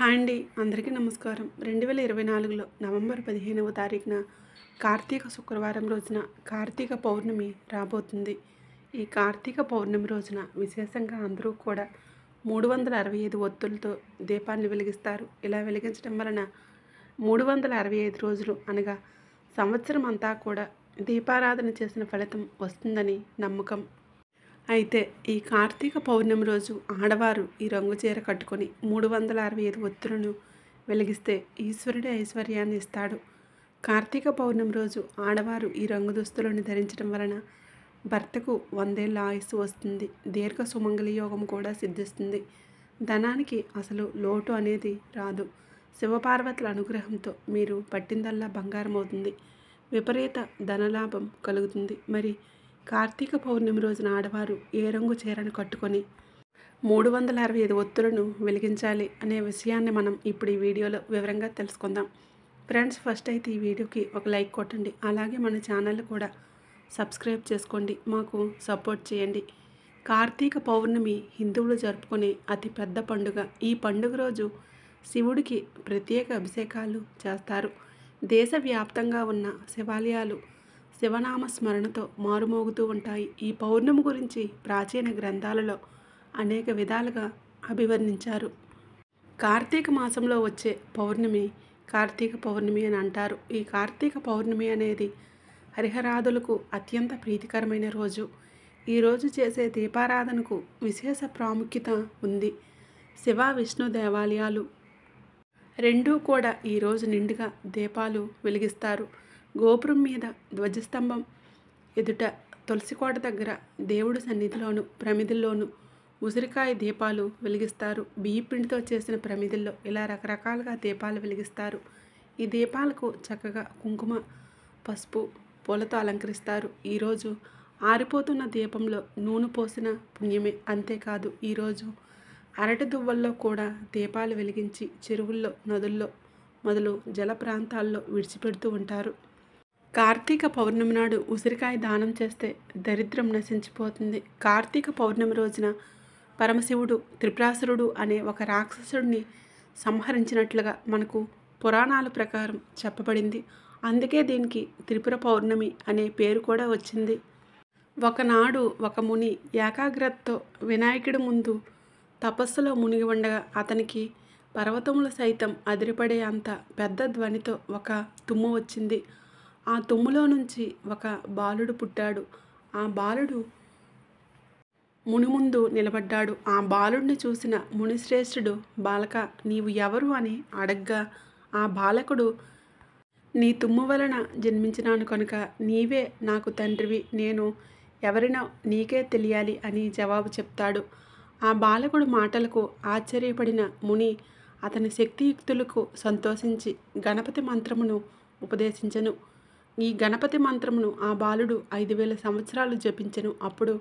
hi అండి అందరికీ నమస్కారం రెండు వేల ఇరవై నాలుగులో నవంబర్ పదిహేనవ తారీఖున కార్తీక శుక్రవారం రోజున కార్తీక పౌర్ణమి రాబోతుంది ఈ కార్తీక పౌర్ణమి రోజున విశేషంగా అందరూ కూడా మూడు వందల అరవై ఐదు ఒత్తులతో దీపాన్ని వెలిగిస్తారు ఇలా వెలిగించడం వలన మూడు వందల అరవై ఐదు రోజులు అనగా సంవత్సరం అంతా కూడా దీపారాధన చేసిన ఫలితం వస్తుందని నమ్మకం అయితే ఈ కార్తీక పౌర్ణమి రోజు ఆడవారు ఈ రంగు చీర కట్టుకొని మూడు వందల అరవై ఐదు ఒత్తులను వెలిగిస్తే ఈశ్వరుడి ఐశ్వర్యాన్ని ఇస్తాడు కార్తీక పౌర్ణమి రోజు ఆడవారు ఈ రంగు దుస్తులను ధరించడం వలన భర్తకు వందేళ్ళ ఆయుస్సు వస్తుంది దీర్ఘ సుమంగళి యోగం కూడా సిద్ధిస్తుంది ధనానికి అసలు లోటు అనేది రాదు శివపార్వతుల అనుగ్రహంతో మీరు పట్టిందల్లా బంగారం అవుతుంది విపరీత ధనలాభం కలుగుతుంది మరి కార్తీక పౌర్ణమి రోజున ఆడవారు ఏ రంగు చీరను కట్టుకొని మూడు వందల అరవై ఐదు ఒత్తులను వెలిగించాలి అనే విషయాన్ని మనం ఇప్పుడు ఈ వీడియోలో వివరంగా తెలుసుకుందాం ఫ్రెండ్స్ ఫస్ట్ అయితే ఈ వీడియోకి ఒక లైక్ కొట్టండి అలాగే మన ఛానల్ కూడా సబ్స్క్రైబ్ చేసుకోండి మాకు సపోర్ట్ చేయండి కార్తీక పౌర్ణమి హిందువులు జరుపుకునే అతి పెద్ద పండుగ ఈ పండుగ రోజు శివుడికి ప్రత్యేక అభిషేకాలు చేస్తారు దేశవ్యాప్తంగా ఉన్న శివాలయాలు శివనామ స్మరణతో మారుమోగుతూ ఉంటాయి ఈ పౌర్ణమి గురించి ప్రాచీన గ్రంథాలలో అనేక విధాలుగా అభివర్ణించారు కార్తీక మాసంలో వచ్చే పౌర్ణమి కార్తీక పౌర్ణమి అని అంటారు ఈ కార్తీక పౌర్ణమి అనేది హరిహరాదులకు అత్యంత ప్రీతికరమైన రోజు ఈరోజు చేసే దీపారాధనకు విశేష ప్రాముఖ్యత ఉంది శివ విష్ణు దేవాలయాలు రెండూ కూడా ఈరోజు నిండుగా దీపాలు వెలిగిస్తారు గోపురం మీద ధ్వజస్తంభం ఎదుట తులసికోట దగ్గర దేవుడు సన్నిధిలోను ప్రమిదిల్లోను ఉసిరికాయ దీపాలు వెలిగిస్తారు బియ్యి పిండితో చేసిన ప్రమిదిల్లో ఇలా రకరకాలుగా దీపాలు వెలిగిస్తారు ఈ దీపాలకు చక్కగా కుంకుమ పసుపు పూలతో అలంకరిస్తారు ఈరోజు ఆరిపోతున్న దీపంలో నూనె పోసిన పుణ్యమే అంతేకాదు ఈరోజు అరటి దువ్వల్లో కూడా దీపాలు వెలిగించి చెరువుల్లో నదుల్లో మొదలు జల ప్రాంతాల్లో విడిచిపెడుతూ ఉంటారు కార్తీక పౌర్ణమి నాడు ఉసిరికాయ దానం చేస్తే దరిద్రం నశించిపోతుంది కార్తీక పౌర్ణమి రోజున పరమశివుడు త్రిప్రాసురుడు అనే ఒక రాక్షసుడిని సంహరించినట్లుగా మనకు పురాణాల ప్రకారం చెప్పబడింది అందుకే దీనికి త్రిపుర పౌర్ణమి అనే పేరు కూడా వచ్చింది ఒకనాడు ఒక ముని ఏకాగ్రతతో వినాయకుడి ముందు తపస్సులో మునిగి ఉండగా అతనికి పర్వతములు సైతం అదిరిపడే అంత పెద్ద ధ్వనితో ఒక తుమ్ము వచ్చింది ఆ తుమ్ములో నుంచి ఒక బాలుడు పుట్టాడు ఆ బాలుడు మునిముందు నిలబడ్డాడు ఆ బాలుడిని చూసిన మునిశ్రేష్ఠుడు బాలక నీవు ఎవరు అని అడగ్గా ఆ బాలకుడు నీ తుమ్ము వలన జన్మించినాను కనుక నీవే నాకు తండ్రివి నేను ఎవరినో నీకే తెలియాలి అని జవాబు చెప్తాడు ఆ బాలకుడు మాటలకు ఆశ్చర్యపడిన ముని అతని శక్తియుక్తులకు సంతోషించి గణపతి మంత్రమును ఉపదేశించను ఈ గణపతి మంత్రమును ఆ బాలుడు ఐదు వేల సంవత్సరాలు జపించను అప్పుడు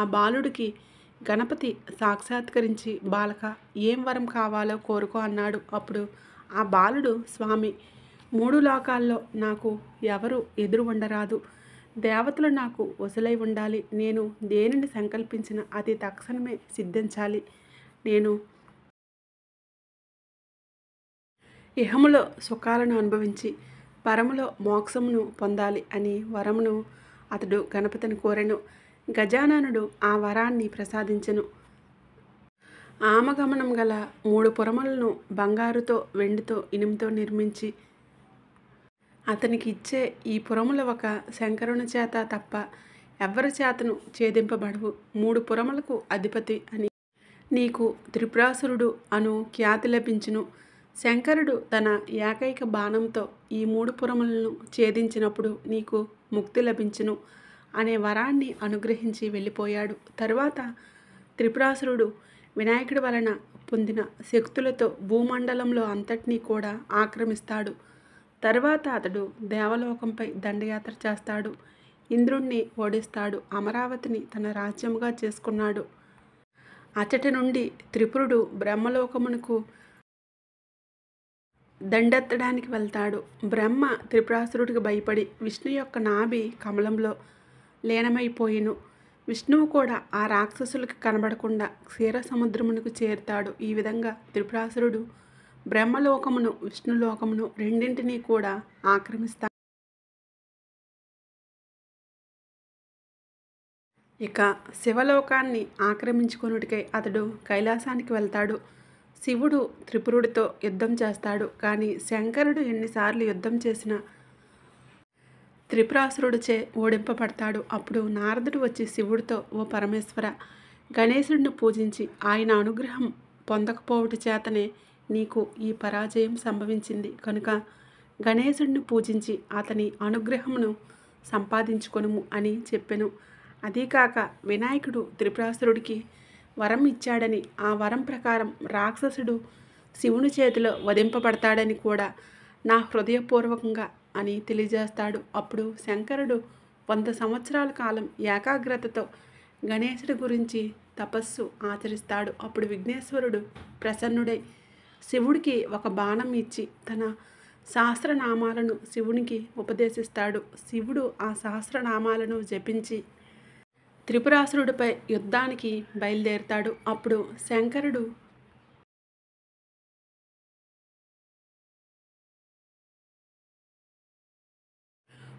ఆ బాలుడికి గణపతి సాక్షాత్కరించి బాలక ఏం వరం కావాలో కోరుకో అన్నాడు అప్పుడు ఆ బాలుడు స్వామి మూడు లోకాల్లో నాకు ఎవరు ఎదురు ఉండరాదు దేవతలు నాకు వసులై ఉండాలి నేను దేనిని సంకల్పించిన అది తక్షణమే సిద్ధించాలి నేను ఇహములో సుఖాలను అనుభవించి పరములో మోక్షమును పొందాలి అని వరమును అతడు గణపతిని కోరెను గజాననుడు ఆ వరాన్ని ప్రసాదించెను ఆమగమనం గల మూడు పురములను బంగారుతో వెండితో ఇనుముతో నిర్మించి అతనికి ఇచ్చే ఈ పురముల ఒక శంకరుని చేత తప్ప ఎవరి చేతను ఛేదింపబడవు మూడు పురములకు అధిపతి అని నీకు త్రిపురాసురుడు అను ఖ్యాతి లభించును శంకరుడు తన ఏకైక బాణంతో ఈ మూడు పురములను ఛేదించినప్పుడు నీకు ముక్తి లభించును అనే వరాన్ని అనుగ్రహించి వెళ్ళిపోయాడు తరువాత త్రిపురాసురుడు వినాయకుడి వలన పొందిన శక్తులతో భూమండలంలో అంతటినీ కూడా ఆక్రమిస్తాడు తర్వాత అతడు దేవలోకంపై దండయాత్ర చేస్తాడు ఇంద్రుణ్ణి ఓడిస్తాడు అమరావతిని తన రాజ్యముగా చేసుకున్నాడు అతటి నుండి త్రిపురుడు బ్రహ్మలోకమునకు దండెత్తడానికి వెళ్తాడు బ్రహ్మ త్రిపురాసురుడికి భయపడి విష్ణు యొక్క నాభి కమలంలో లీనమైపోయిను విష్ణువు కూడా ఆ రాక్షసులకు కనబడకుండా క్షీర సముద్రమునకు చేరుతాడు ఈ విధంగా త్రిపురాసురుడు బ్రహ్మలోకమును విష్ణులోకమును రెండింటినీ కూడా ఆక్రమిస్తాడు ఇక శివలోకాన్ని ఆక్రమించుకున్నటికై అతడు కైలాసానికి వెళ్తాడు శివుడు త్రిపురుడితో యుద్ధం చేస్తాడు కానీ శంకరుడు ఎన్నిసార్లు యుద్ధం చేసిన త్రిపురాసురుడిచే ఓడింపబడతాడు అప్పుడు నారదుడు వచ్చి శివుడితో ఓ పరమేశ్వర గణేశుడిని పూజించి ఆయన అనుగ్రహం పొందకపోవటి చేతనే నీకు ఈ పరాజయం సంభవించింది కనుక గణేశుడిని పూజించి అతని అనుగ్రహమును సంపాదించుకొనుము అని చెప్పెను అదీకాక వినాయకుడు త్రిపురాసురుడికి వరం ఇచ్చాడని ఆ వరం ప్రకారం రాక్షసుడు శివుని చేతిలో వధింపబడతాడని కూడా నా హృదయపూర్వకంగా అని తెలియజేస్తాడు అప్పుడు శంకరుడు వంద సంవత్సరాల కాలం ఏకాగ్రతతో గణేశుడి గురించి తపస్సు ఆచరిస్తాడు అప్పుడు విఘ్నేశ్వరుడు ప్రసన్నుడై శివుడికి ఒక బాణం ఇచ్చి తన సహస్రనామాలను శివునికి ఉపదేశిస్తాడు శివుడు ఆ సహస్రనామాలను జపించి త్రిపురాసురుడిపై యుద్ధానికి బయలుదేరుతాడు అప్పుడు శంకరుడు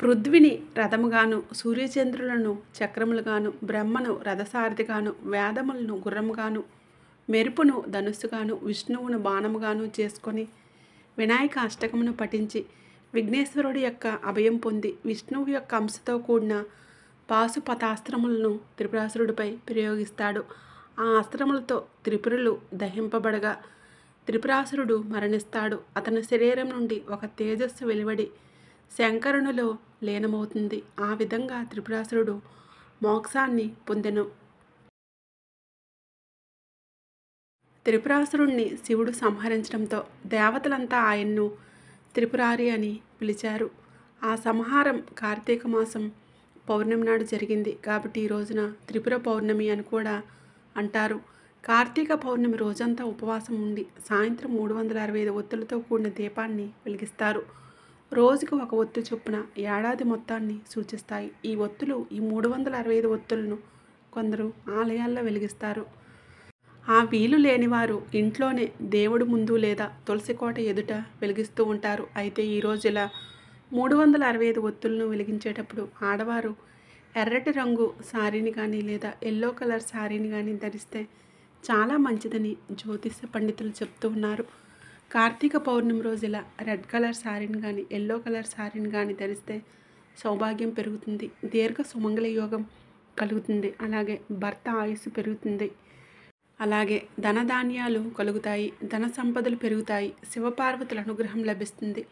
పృథ్విని రథముగాను సూర్యచంద్రులను చక్రములుగాను బ్రహ్మను రథసారథిగాను వేదములను గుర్రముగాను మెరుపును ధనుస్సుగాను విష్ణువును బాణముగాను చేసుకొని వినాయక అష్టకమును పఠించి విఘ్నేశ్వరుడి యొక్క అభయం పొంది విష్ణువు యొక్క అంశతో కూడిన పాశుపతాస్త్రములను త్రిపురాసురుడిపై ప్రయోగిస్తాడు ఆ అస్త్రములతో త్రిపురులు దహింపబడగా త్రిపురాసురుడు మరణిస్తాడు అతని శరీరం నుండి ఒక తేజస్సు వెలువడి శంకరునిలో లీనమవుతుంది ఆ విధంగా త్రిపురాసురుడు మోక్షాన్ని పొందెను త్రిపురాసురుణ్ణి శివుడు సంహరించడంతో దేవతలంతా ఆయన్ను త్రిపురారి అని పిలిచారు ఆ సంహారం కార్తీక మాసం పౌర్ణమి నాడు జరిగింది కాబట్టి ఈ రోజున త్రిపుర పౌర్ణమి అని కూడా అంటారు కార్తీక పౌర్ణమి రోజంతా ఉపవాసం ఉండి సాయంత్రం మూడు వందల అరవై ఐదు ఒత్తులతో కూడిన దీపాన్ని వెలిగిస్తారు రోజుకు ఒక ఒత్తు చొప్పున ఏడాది మొత్తాన్ని సూచిస్తాయి ఈ ఒత్తులు ఈ మూడు వందల అరవై ఐదు ఒత్తులను కొందరు ఆలయాల్లో వెలిగిస్తారు ఆ వీలు లేనివారు ఇంట్లోనే దేవుడు ముందు లేదా తులసి కోట ఎదుట వెలిగిస్తూ ఉంటారు అయితే రోజు ఇలా మూడు వందల అరవై ఐదు ఒత్తులను వెలిగించేటప్పుడు ఆడవారు ఎర్రటి రంగు శారీని కానీ లేదా ఎల్లో కలర్ శారీని కానీ ధరిస్తే చాలా మంచిదని జ్యోతిష్య పండితులు చెప్తూ ఉన్నారు కార్తీక పౌర్ణమి రోజు ఇలా రెడ్ కలర్ శారీని కానీ ఎల్లో కలర్ శారీని కానీ ధరిస్తే సౌభాగ్యం పెరుగుతుంది దీర్ఘ సుమంగళ యోగం కలుగుతుంది అలాగే భర్త ఆయుస్సు పెరుగుతుంది అలాగే ధనధాన్యాలు కలుగుతాయి ధన సంపదలు పెరుగుతాయి శివపార్వతుల అనుగ్రహం లభిస్తుంది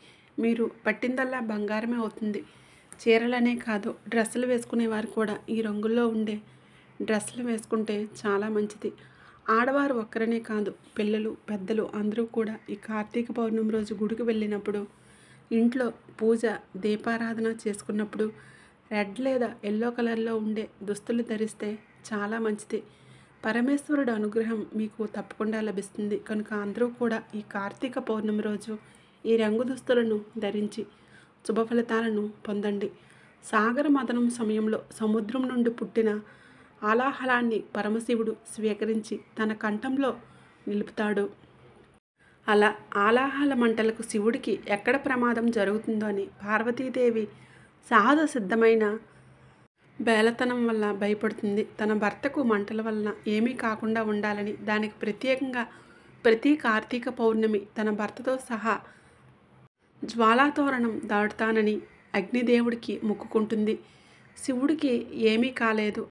మీరు పట్టిందల్లా బంగారమే అవుతుంది చీరలనే కాదు డ్రెస్సులు వేసుకునేవారు కూడా ఈ రంగుల్లో ఉండే డ్రెస్సులు వేసుకుంటే చాలా మంచిది ఆడవారు ఒక్కరనే కాదు పిల్లలు పెద్దలు అందరూ కూడా ఈ కార్తీక పౌర్ణమి రోజు గుడికి వెళ్ళినప్పుడు ఇంట్లో పూజ దీపారాధన చేసుకున్నప్పుడు రెడ్ లేదా ఎల్లో కలర్లో ఉండే దుస్తులు ధరిస్తే చాలా మంచిది పరమేశ్వరుడు అనుగ్రహం మీకు తప్పకుండా లభిస్తుంది కనుక అందరూ కూడా ఈ కార్తీక పౌర్ణమి రోజు ఈ రంగు దుస్తులను ధరించి శుభఫలితాలను పొందండి సాగర మదనం సమయంలో సముద్రం నుండి పుట్టిన ఆలాహలాన్ని పరమశివుడు స్వీకరించి తన కంఠంలో నిలుపుతాడు అలా ఆలాహల మంటలకు శివుడికి ఎక్కడ ప్రమాదం జరుగుతుందో అని పార్వతీదేవి సహజ సిద్ధమైన బేలతనం వల్ల భయపడుతుంది తన భర్తకు మంటల వలన ఏమీ కాకుండా ఉండాలని దానికి ప్రత్యేకంగా ప్రతి కార్తీక పౌర్ణమి తన భర్తతో సహా జ్వాలాతోరణం దాటుతానని అగ్నిదేవుడికి మొక్కుకుంటుంది శివుడికి ఏమీ కాలేదు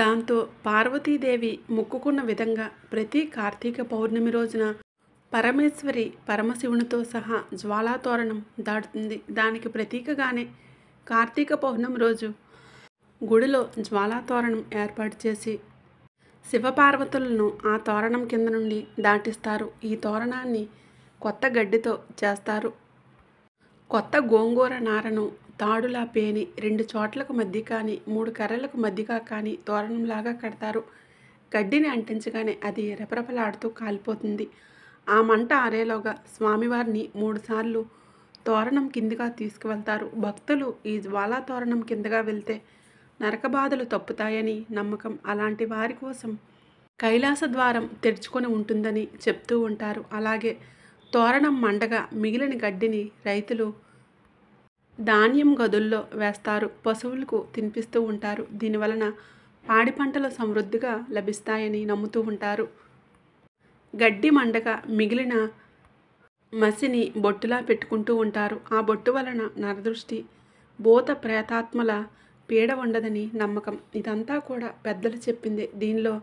దాంతో పార్వతీదేవి మొక్కుకున్న విధంగా ప్రతి కార్తీక పౌర్ణమి రోజున పరమేశ్వరి పరమశివునితో సహా జ్వాలాతోరణం దాటుతుంది దానికి ప్రతీకగానే కార్తీక పౌర్ణమి రోజు గుడిలో జ్వాలాతోరణం ఏర్పాటు చేసి శివపార్వతులను ఆ తోరణం కింద నుండి దాటిస్తారు ఈ తోరణాన్ని కొత్త గడ్డితో చేస్తారు కొత్త గోంగూర నారను తాడులా పేని రెండు చోట్లకు మధ్య కానీ మూడు కర్రలకు మధ్యగా కానీ తోరణంలాగా కడతారు గడ్డిని అంటించగానే అది రెపరెపలాడుతూ కాలిపోతుంది ఆ మంట ఆరేలోగా స్వామివారిని మూడుసార్లు తోరణం కిందిగా తీసుకువెళ్తారు భక్తులు ఈ జ్వాలా తోరణం కిందగా వెళ్తే నరకబాధలు తప్పుతాయని నమ్మకం అలాంటి వారి కోసం కైలాస ద్వారం తెరుచుకొని ఉంటుందని చెప్తూ ఉంటారు అలాగే తోరణం మండగా మిగిలిన గడ్డిని రైతులు ధాన్యం గదుల్లో వేస్తారు పశువులకు తినిపిస్తూ ఉంటారు దీనివలన పాడి పంటలు సమృద్ధిగా లభిస్తాయని నమ్ముతూ ఉంటారు గడ్డి మండక మిగిలిన మసిని బొట్టులా పెట్టుకుంటూ ఉంటారు ఆ బొట్టు వలన నరదృష్టి భూత ప్రేతాత్మల పీడ ఉండదని నమ్మకం ఇదంతా కూడా పెద్దలు చెప్పింది దీనిలో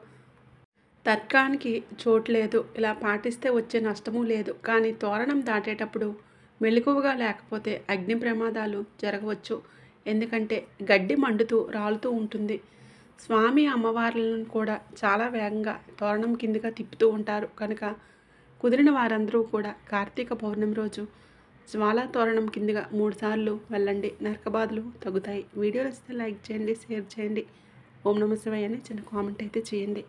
తర్కానికి చోటు లేదు ఇలా పాటిస్తే వచ్చే నష్టమూ లేదు కానీ తోరణం దాటేటప్పుడు మెలకువగా లేకపోతే అగ్ని ప్రమాదాలు జరగవచ్చు ఎందుకంటే గడ్డి మండుతూ రాలుతూ ఉంటుంది స్వామి అమ్మవార్లను కూడా చాలా వేగంగా తోరణం కిందగా తిప్పుతూ ఉంటారు కనుక కుదిరిన వారందరూ కూడా కార్తీక పౌర్ణమి రోజు జ్వాలా తోరణం కిందగా మూడుసార్లు వెళ్ళండి నరకబాదులు తగ్గుతాయి వీడియో నచ్చితే లైక్ చేయండి షేర్ చేయండి ఓం నమ అని చిన్న కామెంట్ అయితే చేయండి